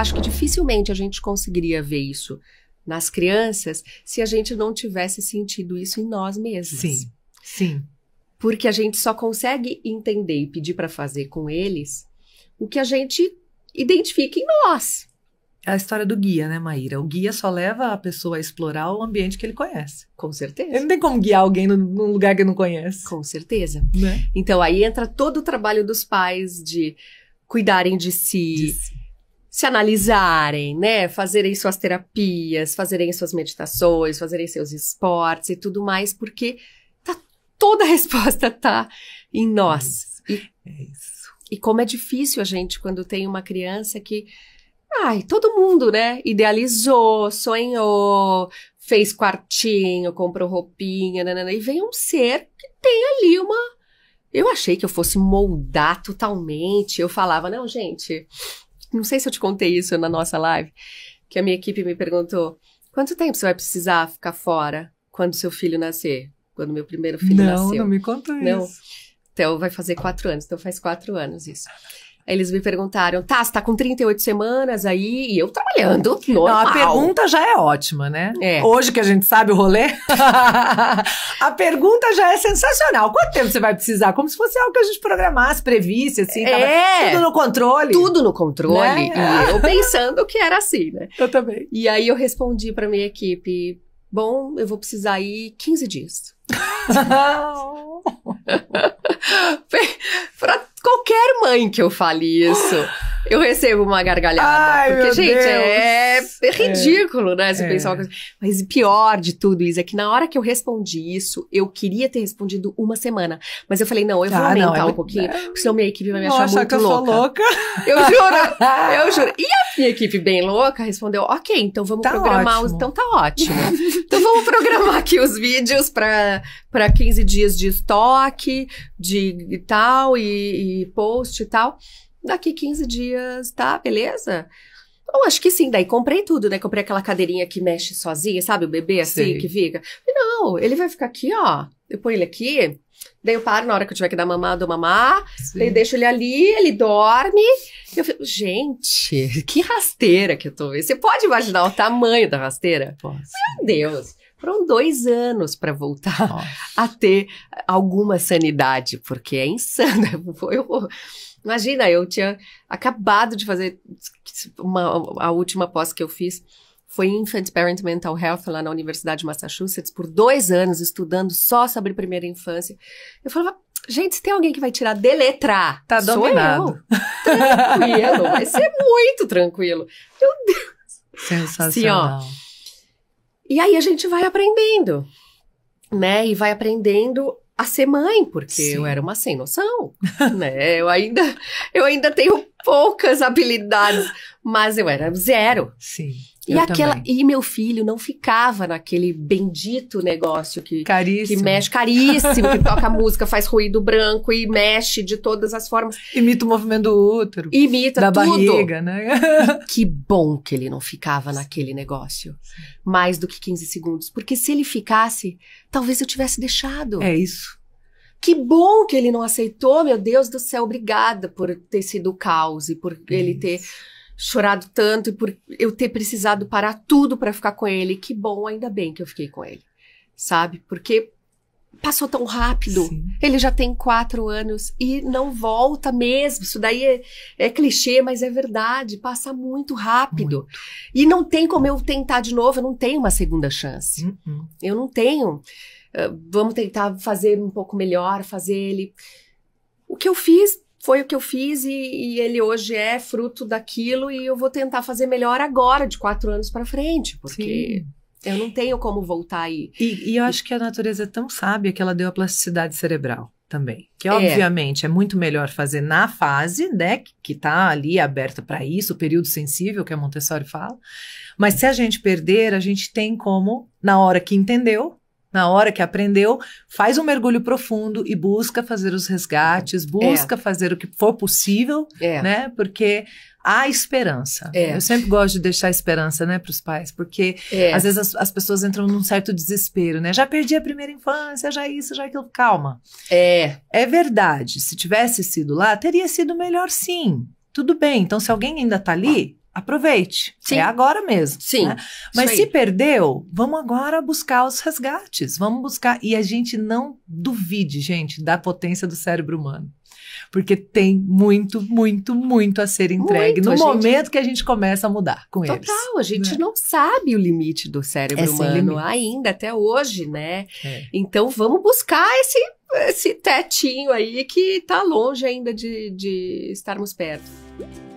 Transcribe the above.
acho que dificilmente a gente conseguiria ver isso nas crianças se a gente não tivesse sentido isso em nós mesmos. Sim, sim. Porque a gente só consegue entender e pedir para fazer com eles o que a gente identifica em nós. É a história do guia, né, Maíra? O guia só leva a pessoa a explorar o ambiente que ele conhece. Com certeza. Ele não tem como guiar alguém num lugar que ele não conhece. Com certeza. Né? Então aí entra todo o trabalho dos pais de cuidarem de si. De si se analisarem, né? Fazerem suas terapias, fazerem suas meditações, fazerem seus esportes e tudo mais, porque tá, toda a resposta tá em nós. É isso. E, é isso. e como é difícil a gente quando tem uma criança que Ai, todo mundo, né? Idealizou, sonhou, fez quartinho, comprou roupinha, nanana, né, né, né, e vem um ser que tem ali uma. Eu achei que eu fosse moldar totalmente. Eu falava, não, gente, não sei se eu te contei isso na nossa live, que a minha equipe me perguntou: quanto tempo você vai precisar ficar fora quando seu filho nascer? Quando meu primeiro filho não, nasceu? Não, não me conta não. isso. Então vai fazer quatro anos, então faz quatro anos isso. Eles me perguntaram, tá, você tá com 38 semanas aí? E eu trabalhando, normal. Não, a pergunta já é ótima, né? É. Hoje que a gente sabe o rolê, a pergunta já é sensacional. Quanto tempo você vai precisar? Como se fosse algo que a gente programasse, previsse, assim. É. tudo no controle. Tudo no controle. Né? E eu pensando que era assim, né? Eu também. E aí eu respondi pra minha equipe, bom, eu vou precisar ir 15 dias. pra Qualquer mãe que eu fale isso. Eu recebo uma gargalhada. Ai, porque, gente, é, é, ridículo, né? Se é. pensar uma coisa. Mas pior de tudo isso é que na hora que eu respondi isso, eu queria ter respondido uma semana. Mas eu falei, não, eu vou ah, aumentar não, é um pouquinho, porque senão minha equipe vai me achar Nossa, muito que eu louca. Sou louca. Eu juro, eu juro. E a minha equipe bem louca respondeu: ok, então vamos tá programar ótimo. os. Então tá ótimo. então vamos programar aqui os vídeos para 15 dias de estoque, de tal, e, e post e tal daqui 15 dias, tá? Beleza? Eu acho que sim, daí comprei tudo, né? Comprei aquela cadeirinha que mexe sozinha, sabe? O bebê assim que fica. E não, ele vai ficar aqui, ó. Eu ponho ele aqui, daí eu paro na hora que eu tiver que dar mamar, dou mamar, sim. daí deixo ele ali, ele dorme. eu fico, gente, que rasteira que eu tô vendo. Você pode imaginar o tamanho da rasteira? Posso. Meu Deus foram dois anos para voltar Nossa. a ter alguma sanidade, porque é insano. imagina, eu tinha acabado de fazer uma, a última pós que eu fiz foi Infant Parent Mental Health lá na Universidade de Massachusetts por dois anos estudando só sobre primeira infância. Eu falava, gente, se tem alguém que vai tirar deletrar, tá sou dominado. Eu. Tranquilo, vai ser muito tranquilo. Meu Deus. Sensacional. Assim, ó, e aí a gente vai aprendendo, né? E vai aprendendo a ser mãe, porque Sim. eu era uma sem noção, né? Eu ainda, eu ainda tenho poucas habilidades, mas eu era zero. Sim. E, aquela, e meu filho não ficava naquele bendito negócio que, caríssimo. que mexe caríssimo, que toca música, faz ruído branco e mexe de todas as formas. Imita o movimento do útero. Imita da tudo. barriga, né? E que bom que ele não ficava naquele negócio. Mais do que 15 segundos. Porque se ele ficasse, talvez eu tivesse deixado. É isso. Que bom que ele não aceitou, meu Deus do céu, obrigada por ter sido o caos e por é ele ter chorado tanto e por eu ter precisado parar tudo para ficar com ele. Que bom, ainda bem que eu fiquei com ele, sabe? Porque passou tão rápido. Sim. Ele já tem quatro anos e não volta mesmo. Isso daí é, é clichê, mas é verdade. Passa muito rápido. Muito. E não tem como eu tentar de novo. Eu não tenho uma segunda chance. Uh -uh. Eu não tenho. Uh, vamos tentar fazer um pouco melhor, fazer ele. O que eu fiz foi o que eu fiz e, e, ele hoje é fruto daquilo e eu vou tentar fazer melhor agora, de quatro anos para frente, porque Sim. eu não tenho como voltar aí. E, e eu acho que a natureza é tão sábia que ela deu a plasticidade cerebral também. Que, é. obviamente, é. é muito melhor fazer na fase, né, que está ali aberta para isso, o período sensível que a Montessori fala. Mas se a gente perder, a gente tem como, na hora que entendeu, na hora que aprendeu, faz um mergulho profundo e busca fazer os resgates, é. busca é. fazer o que for possível, é. né? Porque há esperança. É. Eu sempre gosto de deixar esperança, né, para os pais, porque é. às vezes as, as, pessoas entram num certo desespero, né? Já perdi a primeira infância, já isso, já aquilo. Calma. É. É verdade. Se tivesse sido lá, teria sido melhor, sim. Tudo bem. Então, se alguém ainda está ali, aproveite. É Sim. É agora mesmo. Sim. Né? Mas se perdeu, vamos agora buscar os resgates. Vamos buscar. E a gente não duvide, gente, da potência do cérebro humano. Porque tem muito, muito, muito a ser entregue muito, no momento gente... que a gente começa a mudar com Total, eles. Total, a gente né? não sabe o limite do cérebro é humano ainda, até hoje, né? É. Então vamos buscar esse, esse tetinho aí que está longe ainda de, de estarmos perto.